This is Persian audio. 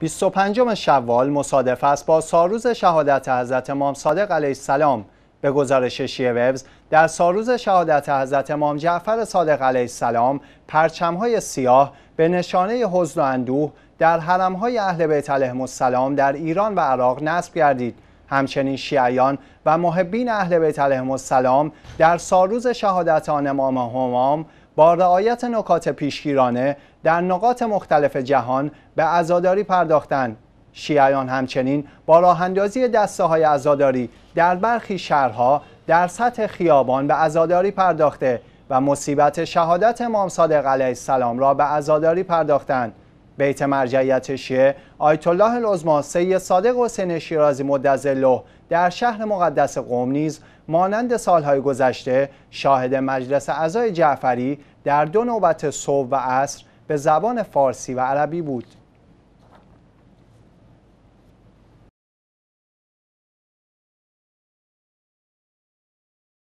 25 شوال مصادف است با ساروز شهادت حضرت امام صادق علیه السلام به گزارش شیعه وبز در ساروز شهادت حضرت امام جعفر صادق علیه السلام های سیاه به نشانه حزن و اندوه در های اهل بیت علیهم السلام در ایران و عراق نصب گردید همچنین شیعیان و محبین اهل بیت علیهم السلام در ساروز شهادت آن امام همام با رعایت نکات پیشگیرانه در نقاط مختلف جهان به عزاداری پرداختند شیعیان همچنین با راهاندازی دسته های عزاداری در برخی شهرها در سطح خیابان به عزاداری پرداخته و مصیبت شهادت امام صادق علیه السلام را به عزاداری پرداختند بیت مرجعیت شیعه آیت الله العظما سید صادق حسین شیرازی مدظله در شهر مقدس قم نیز مانند سالهای گذشته شاهد مجلس اعضای جعفری در دو نوبت صبح و عصر به زبان فارسی و عربی بود